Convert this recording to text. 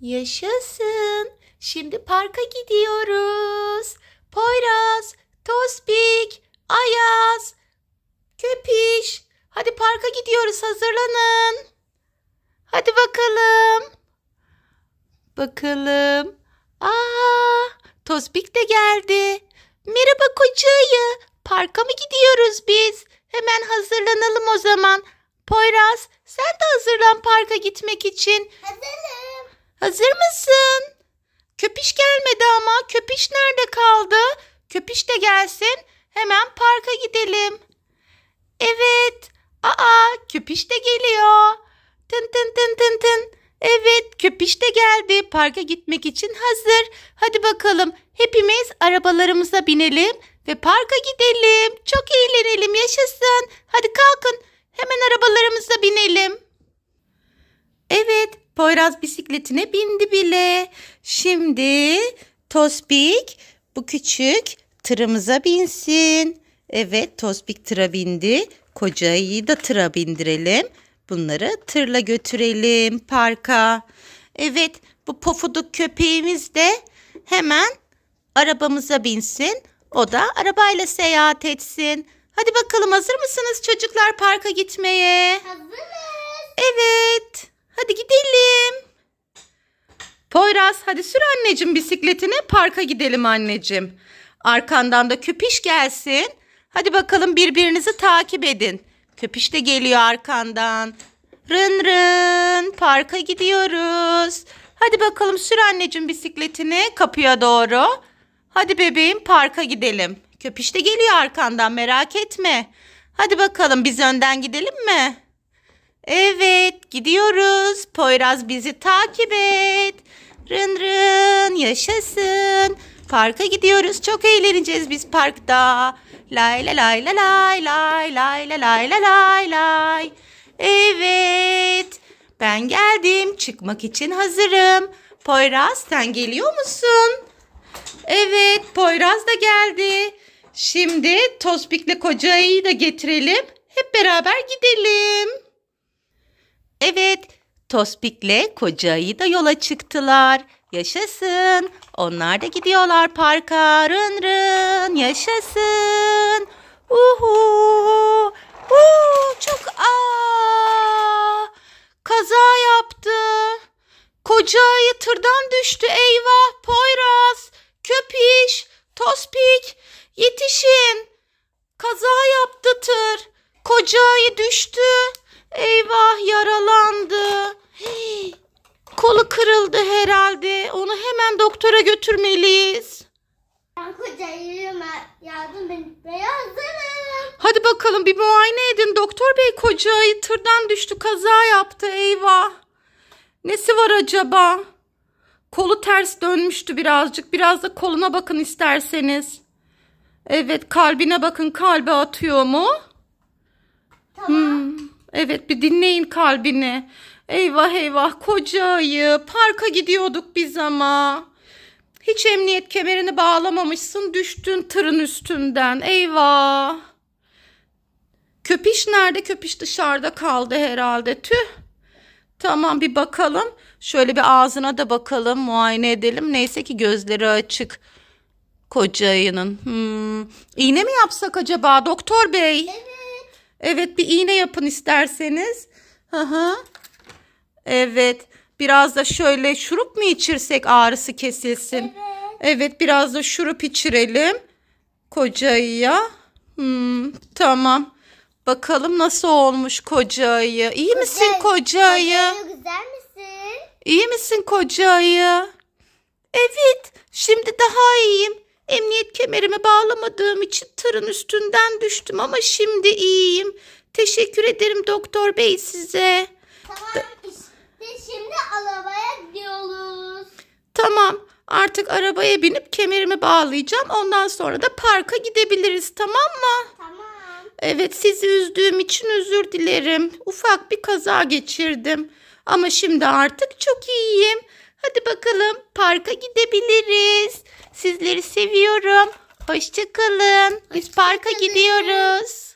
Yaşasın. Şimdi parka gidiyoruz. Poyraz, Tospik, Ayaz, Köpiş. Hadi parka gidiyoruz hazırlanın. Hadi bakalım. Bakalım. Aa, Tospik de geldi. Merhaba kocayı. Parka mı gidiyoruz biz? Hemen hazırlanalım o zaman. Poyraz sen de hazırlan parka gitmek için. Hazır. Hazır mısın? Köpiş gelmedi ama. Köpiş nerede kaldı? Köpiş de gelsin. Hemen parka gidelim. Evet. Aa, köpiş de geliyor. Tın tın tın tın tın. Evet, köpiş de geldi. Parka gitmek için hazır. Hadi bakalım. Hepimiz arabalarımıza binelim ve parka gidelim. Çok eğlenelim, yaşasın. Hadi kalkın. Hemen arabalarımıza binelim. Poyraz bisikletine bindi bile. Şimdi Tosbik bu küçük tırımıza binsin. Evet Tosbik tıra bindi. Kocayı da tıra bindirelim. Bunları tırla götürelim parka. Evet bu pofuduk köpeğimiz de hemen arabamıza binsin. O da arabayla seyahat etsin. Hadi bakalım hazır mısınız çocuklar parka gitmeye? Hazırız. Evet. Hadi gidelim. Poyraz hadi sür anneciğim bisikletini parka gidelim anneciğim. Arkandan da köpüş gelsin. Hadi bakalım birbirinizi takip edin. Köpüş de geliyor arkandan. Rın rın parka gidiyoruz. Hadi bakalım sür anneciğim bisikletini kapıya doğru. Hadi bebeğim parka gidelim. Köpüş de geliyor arkandan merak etme. Hadi bakalım biz önden gidelim mi? Evet gidiyoruz. Poyraz bizi takip et. Rın rın yaşasın. Parka gidiyoruz. Çok eğleneceğiz biz parkta. Lay lay lay lay lay lay lay lay lay lay lay lay. Evet. Ben geldim. Çıkmak için hazırım. Poyraz sen geliyor musun? Evet Poyraz da geldi. Şimdi Tospik'le Koca'yı da getirelim. Hep beraber gidelim. Evet, Tospik'le kocayı da yola çıktılar. Yaşasın. Onlar da gidiyorlar parka. Rın rın. Yaşasın. Uhu. Uhu. Çok aa. Ah. Kaza yaptı. Koca ayı tırdan düştü. Eyvah. Poyraz. Köpiş. Tospik. Yetişin. Kaza yaptı tır. kocayı düştü. Eyvah yaralandı. Kolu kırıldı herhalde. Onu hemen doktora götürmeliyiz. Ben koca yardım ben hazırım. Hadi bakalım bir muayene edin. Doktor bey kocayı tırdan düştü kaza yaptı eyvah. Nesi var acaba? Kolu ters dönmüştü birazcık. Biraz da koluna bakın isterseniz. Evet kalbine bakın kalbe atıyor mu? Tamam. Hmm. Evet bir dinleyin kalbini. Eyvah eyvah koca ayı parka gidiyorduk biz ama. Hiç emniyet kemerini bağlamamışsın düştün tırın üstünden eyvah. Köpiş nerede köpiş dışarıda kaldı herhalde tüh. Tamam bir bakalım şöyle bir ağzına da bakalım muayene edelim neyse ki gözleri açık koca ayının. Hmm. İğne mi yapsak acaba doktor bey? Evet. Evet bir iğne yapın isterseniz. Hı Evet. Biraz da şöyle şurup mu içirsek ağrısı kesilsin? Evet. Evet biraz da şurup içirelim. Kocayıya. Hmm, tamam. Bakalım nasıl olmuş kocayı. İyi misin kocayı? Kocayı güzel misin? İyi misin kocayı? Evet. Şimdi daha iyiyim. Emniyet kemerimi bağlamadığım için tırın üstünden düştüm ama şimdi iyiyim. Teşekkür ederim doktor bey size. Tamam işte şimdi arabaya gidiyoruz. Tamam artık arabaya binip kemerimi bağlayacağım. Ondan sonra da parka gidebiliriz tamam mı? Tamam. Evet sizi üzdüğüm için özür dilerim. Ufak bir kaza geçirdim. Ama şimdi artık çok iyiyim. Hadi bakalım parka gidebiliriz. Sizleri seviyorum. Hoşçakalın. Biz parka gidiyoruz.